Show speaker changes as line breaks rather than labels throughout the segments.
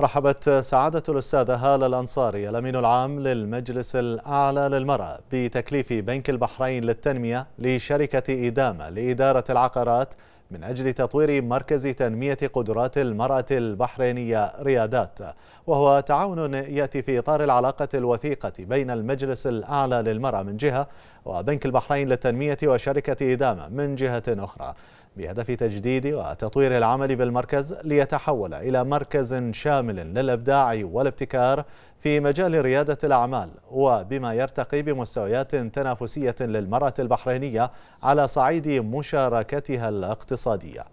رحبت سعادة الأستاذة هالة الأنصاري الأمين العام للمجلس الأعلى للمرأة بتكليف بنك البحرين للتنمية لشركة إدامة لإدارة العقارات من أجل تطوير مركز تنمية قدرات المرأة البحرينية ريادات وهو تعاون يأتي في إطار العلاقة الوثيقة بين المجلس الأعلى للمرأة من جهة وبنك البحرين للتنمية وشركة إدامة من جهة أخرى بهدف تجديد وتطوير العمل بالمركز ليتحول إلى مركز شامل للإبداع والابتكار في مجال ريادة الأعمال وبما يرتقي بمستويات تنافسية للمرأة البحرينية على صعيد مشاركتها الاقتصادية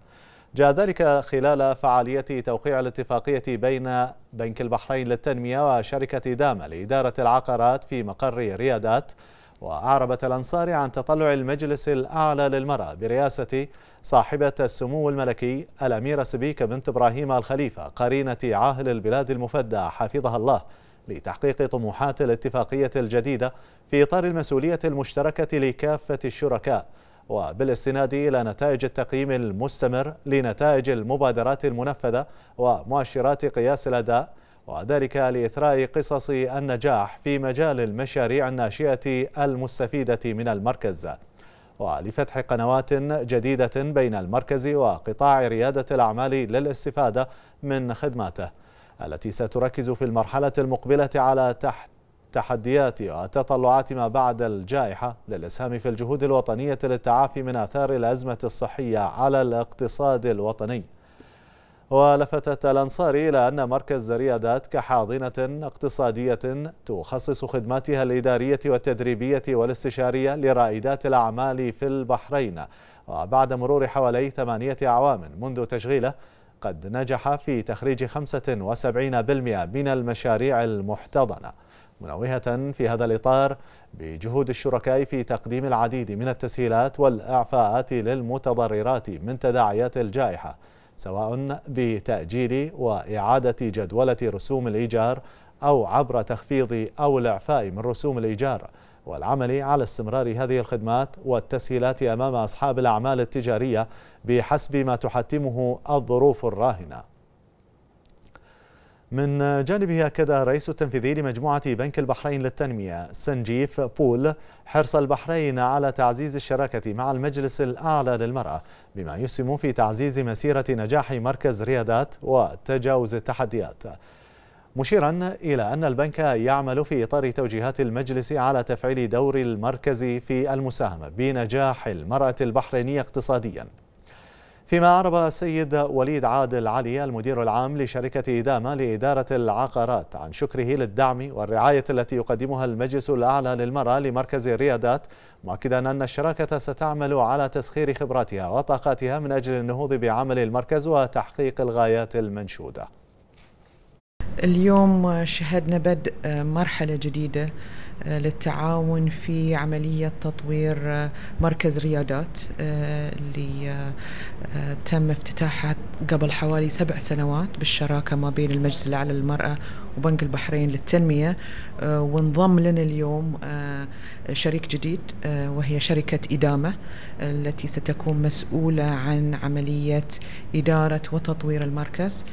جاء ذلك خلال فعالية توقيع الاتفاقية بين بنك البحرين للتنمية وشركة داما لإدارة العقارات في مقر ريادات وأعربت الأنصار عن تطلع المجلس الأعلى للمرأة برئاسة صاحبة السمو الملكي الأميرة سبيكة بنت إبراهيم الخليفة قرينة عاهل البلاد المفدى حفظها الله لتحقيق طموحات الاتفاقية الجديدة في إطار المسؤولية المشتركة لكافة الشركاء وبالاستناد إلى نتائج التقييم المستمر لنتائج المبادرات المنفذة ومؤشرات قياس الأداء وذلك لإثراء قصص النجاح في مجال المشاريع الناشئة المستفيدة من المركز ولفتح قنوات جديدة بين المركز وقطاع ريادة الأعمال للاستفادة من خدماته التي ستركز في المرحلة المقبلة على تحت تحديات وتطلعات ما بعد الجائحة للإسهام في الجهود الوطنية للتعافي من آثار الأزمة الصحية على الاقتصاد الوطني ولفتت الأنصاري إلى أن مركز ريادات كحاضنة اقتصادية تخصص خدماتها الإدارية والتدريبية والاستشارية لرائدات الأعمال في البحرين وبعد مرور حوالي ثمانية أعوام منذ تشغيله قد نجح في تخريج 75% من المشاريع المحتضنة منوهة في هذا الإطار بجهود الشركاء في تقديم العديد من التسهيلات والإعفاءات للمتضررات من تداعيات الجائحة سواء بتأجيل وإعادة جدولة رسوم الإيجار أو عبر تخفيض أو الإعفاء من رسوم الإيجار والعمل على استمرار هذه الخدمات والتسهيلات أمام أصحاب الأعمال التجارية بحسب ما تحتمه الظروف الراهنة من جانبه أكد الرئيس التنفيذي لمجموعة بنك البحرين للتنمية سنجيف بول حرص البحرين على تعزيز الشراكة مع المجلس الأعلى للمرأة بما يسهم في تعزيز مسيرة نجاح مركز ريادات وتجاوز التحديات مشيرا إلى أن البنك يعمل في إطار توجيهات المجلس على تفعيل دور المركز في المساهمة بنجاح المرأة البحرينية اقتصاديا فيما أعرب السيد وليد عادل علي المدير العام لشركة إدامة لإدارة العقارات عن شكره للدعم والرعاية التي يقدمها المجلس الأعلى للمرأة لمركز الريادات مؤكدا أن الشراكة ستعمل على تسخير خبراتها وطاقاتها من أجل النهوض بعمل المركز وتحقيق الغايات المنشودة
اليوم شهدنا بدء آه، مرحلة جديدة آه، للتعاون في عملية تطوير آه، مركز ريادات اللي تم افتتاحه قبل حوالي سبع سنوات بالشراكة ما بين المجلس الأعلى للمرأة وبنك البحرين للتنمية آه، وانضم لنا اليوم آه، شريك جديد آه، وهي شركة إدامة التي ستكون مسؤولة عن عملية إدارة وتطوير المركز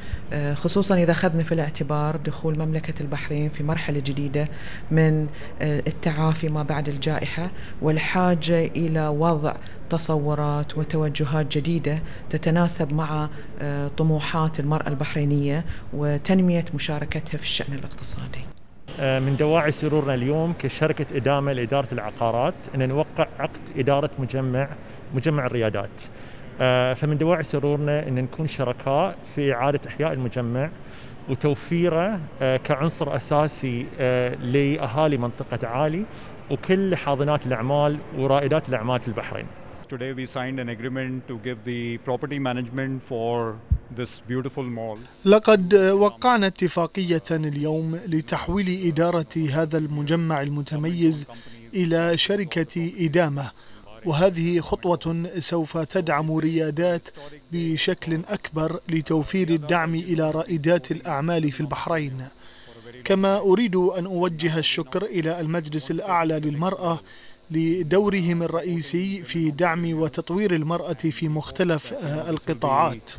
خصوصا إذا أخذنا في الاعتبار دخول مملكة البحرين في مرحلة جديدة من التعافي ما بعد الجائحة والحاجة إلى وضع تصورات وتوجهات جديدة تتناسب مع آه، طموحات المرأة البحرينية وتنمية مشاركتها في الشأن الاقتصادي
آه، من دواعي سرورنا اليوم كشركة إدامة لإدارة العقارات أن نوقع عقد إدارة مجمع مجمع الريادات آه، فمن دواعي سرورنا أن نكون شركاء في إعادة إحياء المجمع وتوفيره كعنصر أساسي لأهالي منطقة عالي وكل حاضنات الأعمال ورائدات الأعمال في البحرين
Today we signed an agreement to give the property management for this beautiful mall.
لقد وقعنا اتفاقية اليوم لتحويل إدارة هذا المجمع المتميز إلى شركة إدامة وهذه خطوة سوف تدعم ريادات بشكل أكبر لتوفير الدعم إلى رائدات الأعمال في البحرين كما أريد أن أوجه الشكر إلى المجلس الأعلى للمرأة لدورهم الرئيسي في دعم وتطوير المرأة في مختلف آه، القطاعات.